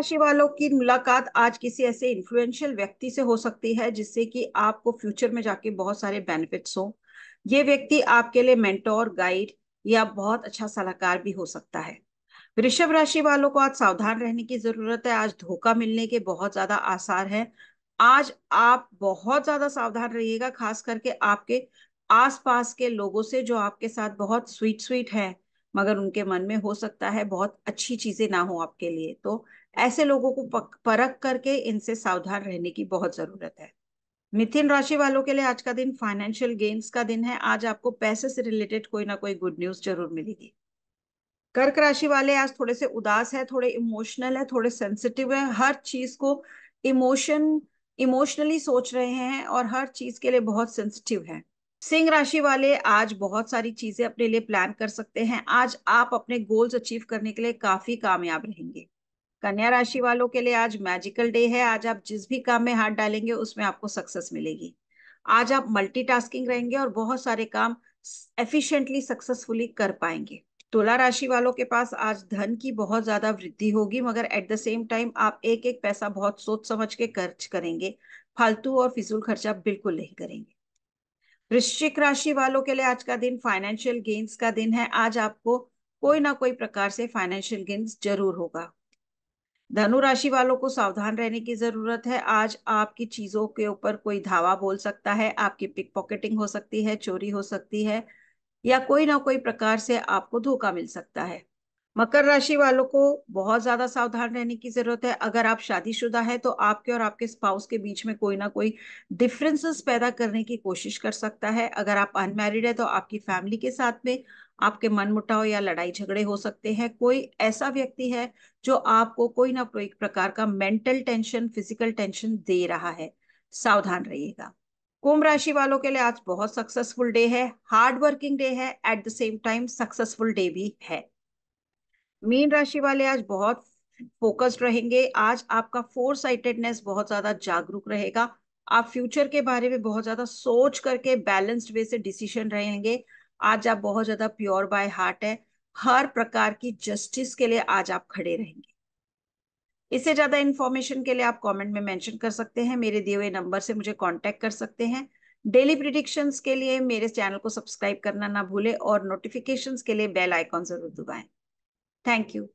राशि वालों की मुलाकात आज किसी ऐसे इन्फ्लुएंशियल व्यक्ति से हो सकती है जिससे कि आपको फ्यूचर में जाके बहुत सारे बेनिफिट्स हो ये व्यक्ति आपके लिए मेंटोर गाइड या बहुत अच्छा सलाहकार भी हो सकता है वृषभ राशि वालों को आज सावधान रहने की जरूरत है आज धोखा मिलने के बहुत ज्यादा आसार है आज आप बहुत ज्यादा सावधान रहिएगा खास करके आपके आसपास के लोगों से जो आपके साथ बहुत स्वीट स्वीट है मगर उनके मन में हो सकता है बहुत अच्छी चीजें ना हो आपके लिए तो ऐसे लोगों को परख करके इनसे सावधान रहने की बहुत जरूरत है मिथिन राशि वालों के लिए आज का दिन फाइनेंशियल गेन्स का दिन है आज आपको पैसे से रिलेटेड कोई ना कोई गुड न्यूज जरूर मिलेगी कर्क राशि वाले आज थोड़े से उदास है थोड़े इमोशनल है थोड़े सेंसिटिव है हर चीज को इमोशन इमोशनली सोच रहे हैं और हर चीज के लिए बहुत सेंसिटिव है सिंह राशि वाले आज बहुत सारी चीजें अपने लिए प्लान कर सकते हैं आज आप अपने गोल्स अचीव करने के लिए काफी कामयाब रहेंगे कन्या राशि वालों के लिए आज मैजिकल डे है आज आप जिस भी काम में हाथ डालेंगे उसमें आपको सक्सेस मिलेगी आज आप मल्टीटास्किंग रहेंगे और बहुत सारे काम एफिशिएंटली सक्सेसफुली कर पाएंगे तुला राशि वालों के पास आज धन की बहुत ज्यादा वृद्धि होगी मगर एट द सेम टाइम आप एक एक पैसा बहुत सोच समझ के खर्च करेंगे फालतू और फिजूल खर्चा बिल्कुल नहीं करेंगे वृश्चिक राशि वालों के लिए आज का दिन फाइनेंशियल गेन्स का दिन है आज आपको कोई ना कोई प्रकार से फाइनेंशियल गेन्स जरूर होगा धनु राशि वालों को सावधान रहने की जरूरत है आज आपकी चीजों के ऊपर कोई धावा बोल सकता है आपकी पिक पॉकेटिंग हो सकती है चोरी हो सकती है या कोई ना कोई प्रकार से आपको धोखा मिल सकता है मकर राशि वालों को बहुत ज्यादा सावधान रहने की जरूरत है अगर आप शादीशुदा है तो आपके और आपके स्पाउस के बीच में कोई ना कोई डिफरेंसेस पैदा करने की कोशिश कर सकता है अगर आप अनमैरिड है तो आपकी फैमिली के साथ में आपके मनमुटाव या लड़ाई झगड़े हो सकते हैं कोई ऐसा व्यक्ति है जो आपको कोई ना कोई प्रकार का मेंटल टेंशन फिजिकल टेंशन दे रहा है सावधान रहिएगा कुंभ राशि वालों के लिए आज बहुत सक्सेसफुल डे है हार्ड वर्किंग डे है at the same time successful day भी है मीन राशि वाले आज बहुत फोकस्ड रहेंगे आज आपका फोर साइटेडनेस बहुत ज्यादा जागरूक रहेगा आप फ्यूचर के बारे में बहुत ज्यादा सोच करके बैलेंस्ड वे से डिसीजन रहेंगे आज आप बहुत ज्यादा प्योर बाय हार्ट है हर प्रकार की जस्टिस के लिए आज आप खड़े रहेंगे इससे ज्यादा इंफॉर्मेशन के लिए आप कमेंट में मेंशन कर सकते हैं मेरे दिए हुए नंबर से मुझे कांटेक्ट कर सकते हैं डेली प्रिडिक्शन के लिए मेरे चैनल को सब्सक्राइब करना ना भूले और नोटिफिकेशंस के लिए बेल आइकॉन जरूर दबाएं Thank you.